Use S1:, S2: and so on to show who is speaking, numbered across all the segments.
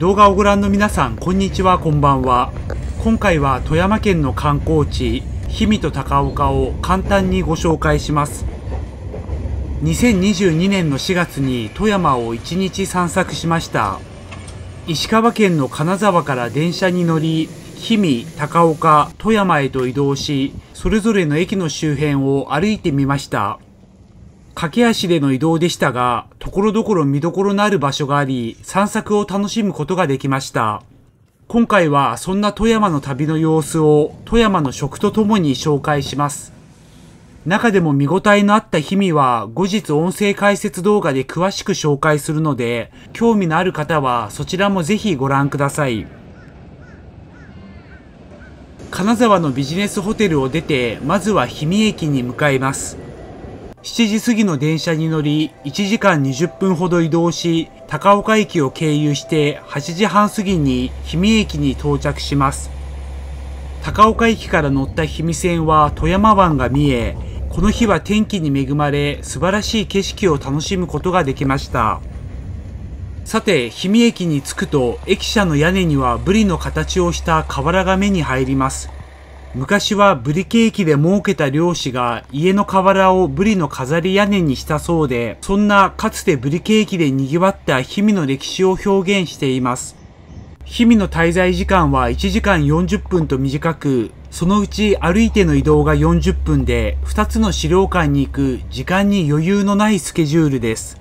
S1: 動画をご覧の皆さんこんにちはこんばんは今回は富山県の観光地氷見と高岡を簡単にご紹介します2022年の4月に富山を1日散策しました石川県の金沢から電車に乗り氷見、高岡、富山へと移動し、それぞれの駅の周辺を歩いてみました。駆け足での移動でしたが、ところどころ見どころのある場所があり、散策を楽しむことができました。今回はそんな富山の旅の様子を富山の食とともに紹介します。中でも見応えのあった日々は後日音声解説動画で詳しく紹介するので、興味のある方はそちらもぜひご覧ください。金沢のビジネスホテルを出て、まずは氷見駅に向かいます。7時過ぎの電車に乗り、1時間20分ほど移動し、高岡駅を経由して8時半過ぎに氷見駅に到着します。高岡駅から乗った氷見線は富山湾が見え、この日は天気に恵まれ、素晴らしい景色を楽しむことができました。さて、氷見駅に着くと、駅舎の屋根にはブリの形をした瓦が目に入ります。昔はブリケーキで儲けた漁師が家の瓦をブリの飾り屋根にしたそうで、そんなかつてブリケーキで賑わった氷見の歴史を表現しています。氷見の滞在時間は1時間40分と短く、そのうち歩いての移動が40分で、2つの資料館に行く時間に余裕のないスケジュールです。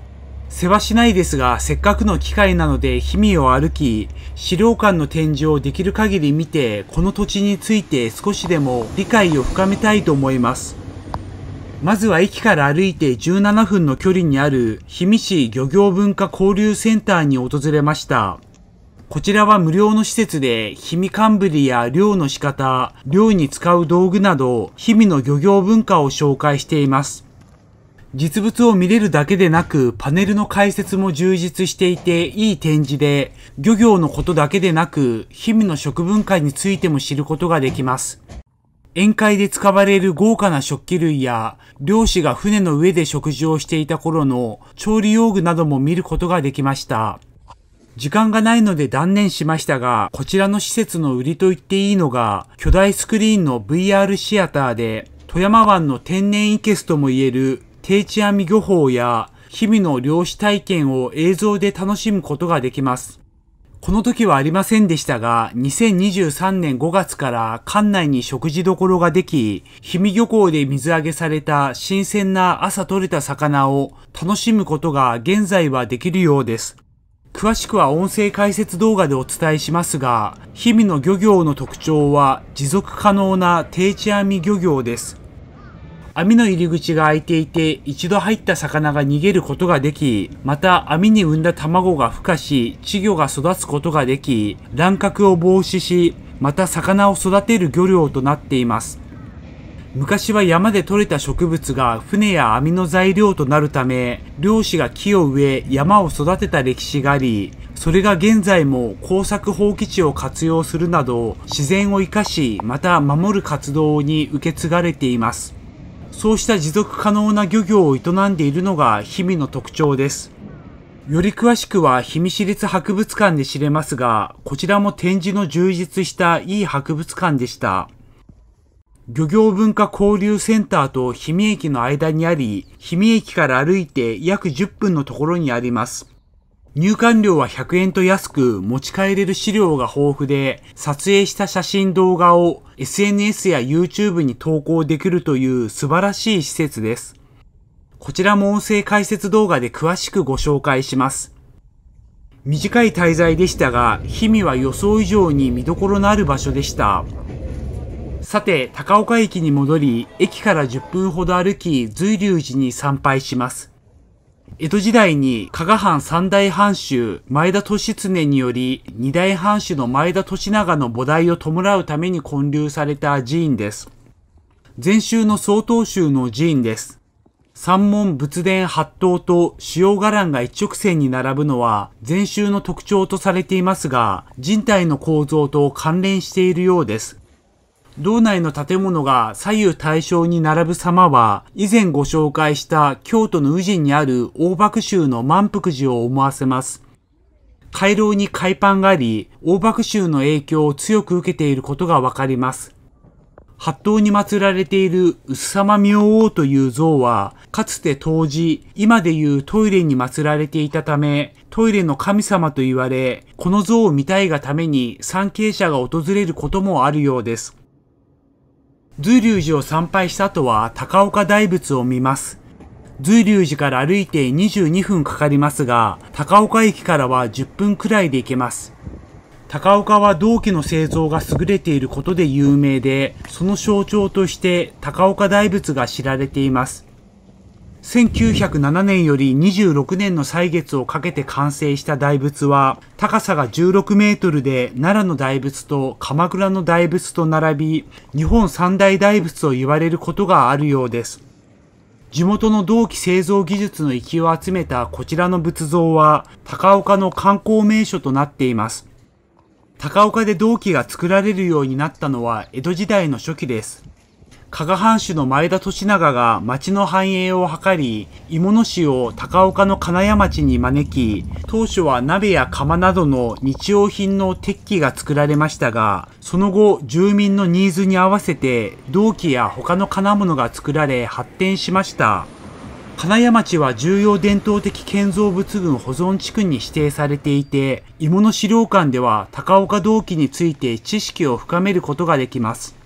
S1: 世話しないですが、せっかくの機会なので、氷見を歩き、資料館の展示をできる限り見て、この土地について少しでも理解を深めたいと思います。まずは駅から歩いて17分の距離にある、氷見市漁業文化交流センターに訪れました。こちらは無料の施設で、氷見ンぶりや漁の仕方、漁に使う道具など、ヒミの漁業文化を紹介しています。実物を見れるだけでなく、パネルの解説も充実していて、いい展示で、漁業のことだけでなく、氷々の食文化についても知ることができます。宴会で使われる豪華な食器類や、漁師が船の上で食事をしていた頃の調理用具なども見ることができました。時間がないので断念しましたが、こちらの施設の売りと言っていいのが、巨大スクリーンの VR シアターで、富山湾の天然イケスともいえる定置網漁法や日々の漁師体験を映像で楽しむことができます。この時はありませんでしたが、2023年5月から館内に食事処ができ、氷見漁港で水揚げされた新鮮な朝獲れた魚を楽しむことが現在はできるようです。詳しくは音声解説動画でお伝えしますが、日々の漁業の特徴は持続可能な定置網漁業です。網の入り口が開いていて一度入った魚が逃げることができまた網に産んだ卵が孵化し稚魚が育つことができ乱獲を防止しまた魚を育てる漁業となっています昔は山で採れた植物が船や網の材料となるため漁師が木を植え山を育てた歴史がありそれが現在も耕作放棄地を活用するなど自然を生かしまた守る活動に受け継がれていますそうした持続可能な漁業を営んでいるのが氷見の特徴です。より詳しくは氷見市立博物館で知れますが、こちらも展示の充実したいい博物館でした。漁業文化交流センターと氷見駅の間にあり、氷見駅から歩いて約10分のところにあります。入館料は100円と安く持ち帰れる資料が豊富で、撮影した写真動画を SNS や YouTube に投稿できるという素晴らしい施設です。こちらも音声解説動画で詳しくご紹介します。短い滞在でしたが、氷見は予想以上に見どころのある場所でした。さて、高岡駅に戻り、駅から10分ほど歩き、随龍寺に参拝します。江戸時代に加賀藩三大藩主前田利常により二大藩主の前田利長の菩提を弔うために建立された寺院です。禅宗の曹洞宗の寺院です。三門仏殿八刀と主要伽藍が一直線に並ぶのは禅宗の特徴とされていますが、人体の構造と関連しているようです。道内の建物が左右対称に並ぶ様は、以前ご紹介した京都の宇治にある大幕州の満腹寺を思わせます。回廊に海パンがあり、大幕州の影響を強く受けていることがわかります。八頭に祀られている薄様明王という像は、かつて当時、今でいうトイレに祀られていたため、トイレの神様と言われ、この像を見たいがために参詣者が訪れることもあるようです。随龍寺を参拝した後は高岡大仏を見ます。随龍寺から歩いて22分かかりますが、高岡駅からは10分くらいで行けます。高岡は銅器の製造が優れていることで有名で、その象徴として高岡大仏が知られています。1907年より26年の歳月をかけて完成した大仏は、高さが16メートルで奈良の大仏と鎌倉の大仏と並び、日本三大大仏を言われることがあるようです。地元の同期製造技術の域を集めたこちらの仏像は、高岡の観光名所となっています。高岡で銅器が作られるようになったのは江戸時代の初期です。加賀藩主の前田利長が町の繁栄を図り、鋳物市を高岡の金谷町に招き、当初は鍋や釜などの日用品の鉄器が作られましたが、その後住民のニーズに合わせて銅器や他の金物が作られ発展しました。金谷町は重要伝統的建造物群保存地区に指定されていて、鋳物資料館では高岡銅器について知識を深めることができます。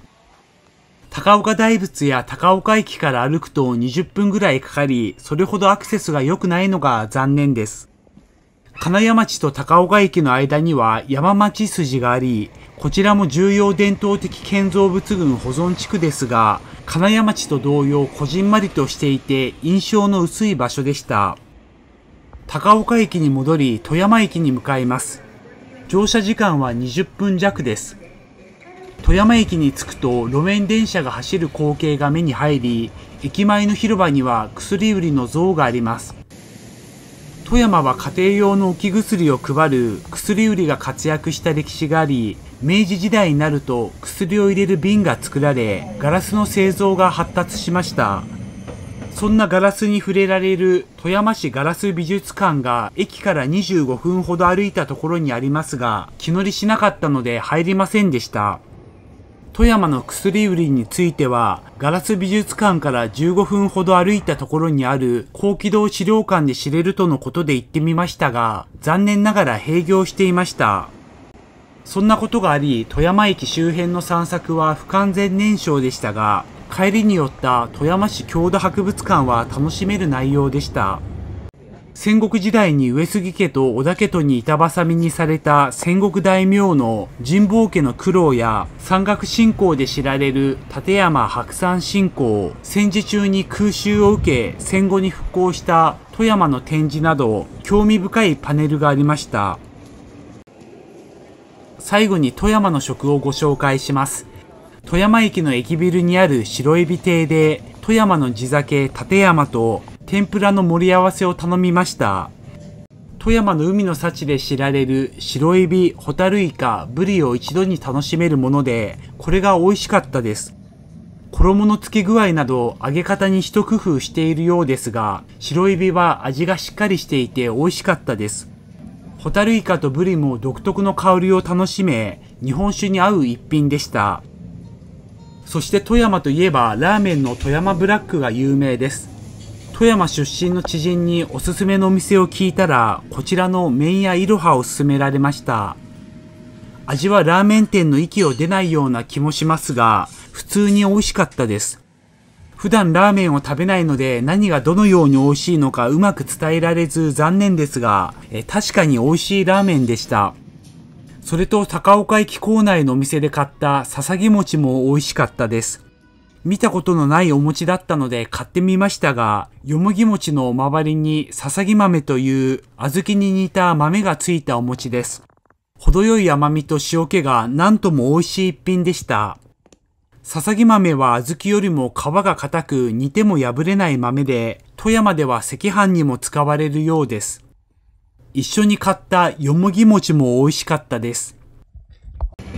S1: 高岡大仏や高岡駅から歩くと20分ぐらいかかり、それほどアクセスが良くないのが残念です。金谷町と高岡駅の間には山町筋があり、こちらも重要伝統的建造物群保存地区ですが、金谷町と同様こじんまりとしていて印象の薄い場所でした。高岡駅に戻り富山駅に向かいます。乗車時間は20分弱です。富山駅に着くと路面電車が走る光景が目に入り、駅前の広場には薬売りの像があります。富山は家庭用の置き薬を配る薬売りが活躍した歴史があり、明治時代になると薬を入れる瓶が作られ、ガラスの製造が発達しました。そんなガラスに触れられる富山市ガラス美術館が駅から25分ほど歩いたところにありますが、気乗りしなかったので入りませんでした。富山の薬売りについては、ガラス美術館から15分ほど歩いたところにある高機動資料館で知れるとのことで行ってみましたが、残念ながら閉業していました。そんなことがあり、富山駅周辺の散策は不完全燃焼でしたが、帰りに寄った富山市郷土博物館は楽しめる内容でした。戦国時代に上杉家と織田家とに板挟みにされた戦国大名の神保家の苦労や山岳信仰で知られる立山白山信仰、戦時中に空襲を受け戦後に復興した富山の展示など興味深いパネルがありました。最後に富山の食をご紹介します。富山駅の駅ビルにある白エビ亭で富山の地酒立山と天ぷらの盛り合わせを頼みました富山の海の幸で知られる白エビ、ホタルイカ、ブリを一度に楽しめるもので、これが美味しかったです。衣の付け具合など揚げ方に一工夫しているようですが、白エビは味がしっかりしていて美味しかったです。ホタルイカとブリも独特の香りを楽しめ、日本酒に合う一品でした。そして富山といえばラーメンの富山ブラックが有名です。富山出身の知人におすすめのお店を聞いたら、こちらの麺屋いろはを勧められました。味はラーメン店の息を出ないような気もしますが、普通に美味しかったです。普段ラーメンを食べないので何がどのように美味しいのかうまく伝えられず残念ですが、え確かに美味しいラーメンでした。それと高岡駅構内のお店で買ったささぎ餅も美味しかったです。見たことのないお餅だったので買ってみましたが、よもぎ餅の周りにささぎ豆という小豆に似た豆がついたお餅です。程よい甘みと塩気が何とも美味しい一品でした。ささぎ豆は小豆よりも皮が硬く煮ても破れない豆で、富山では赤飯にも使われるようです。一緒に買ったよもぎ餅も美味しかったです。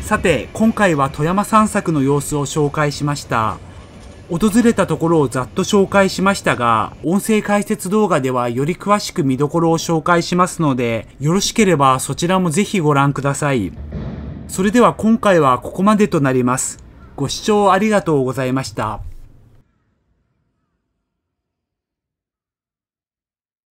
S1: さて、今回は富山散策の様子を紹介しました。訪れたところをざっと紹介しましたが、音声解説動画ではより詳しく見どころを紹介しますので、よろしければそちらもぜひご覧ください。それでは今回はここまでとなります。ご視聴ありがとうございました。